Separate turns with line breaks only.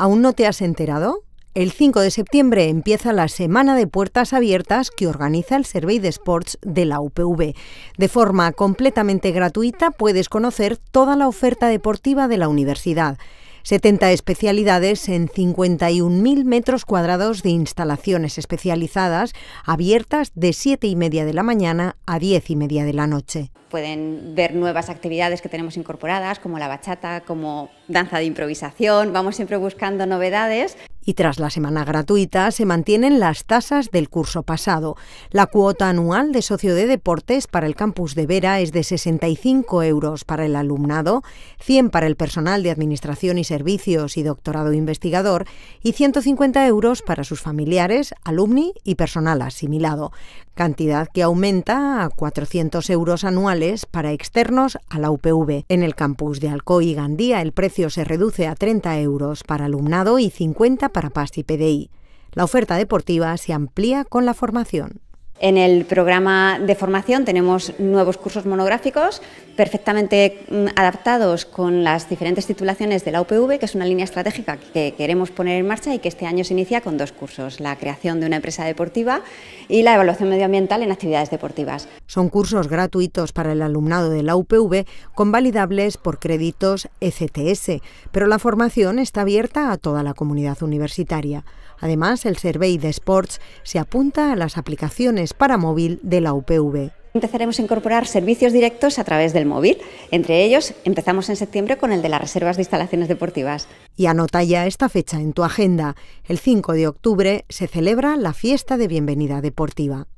¿Aún no te has enterado? El 5 de septiembre empieza la Semana de Puertas Abiertas que organiza el Survey de Sports de la UPV. De forma completamente gratuita puedes conocer toda la oferta deportiva de la universidad. 70 especialidades en 51.000 metros cuadrados de instalaciones especializadas abiertas de 7 y media de la mañana a 10 y media de la noche.
Pueden ver nuevas actividades que tenemos incorporadas, como la bachata, como danza de improvisación. Vamos siempre
buscando novedades y tras la semana gratuita se mantienen las tasas del curso pasado. La cuota anual de socio de deportes para el campus de Vera es de 65 euros para el alumnado, 100 para el personal de administración y servicios y doctorado investigador y 150 euros para sus familiares, alumni y personal asimilado, cantidad que aumenta a 400 euros anuales para externos a la UPV. En el campus de Alcoy y Gandía el precio se reduce a 30 euros para alumnado y 50 para para PDI. La oferta deportiva se amplía con la formación. En el programa de formación tenemos nuevos cursos monográficos
perfectamente mm, adaptados con las diferentes titulaciones de la UPV, que es una línea estratégica que queremos poner en marcha y que este año se inicia con dos cursos, la creación de una empresa deportiva
y la evaluación medioambiental en actividades deportivas. Son cursos gratuitos para el alumnado de la UPV, convalidables por créditos ECTS, pero la formación está abierta a toda la comunidad universitaria. Además, el Survey de Sports se apunta a las aplicaciones para móvil de la UPV. Empezaremos a incorporar servicios directos a través del móvil. Entre ellos, empezamos en septiembre con el de las reservas de instalaciones deportivas. Y anota ya esta fecha en tu agenda. El 5 de octubre se celebra la fiesta de bienvenida deportiva.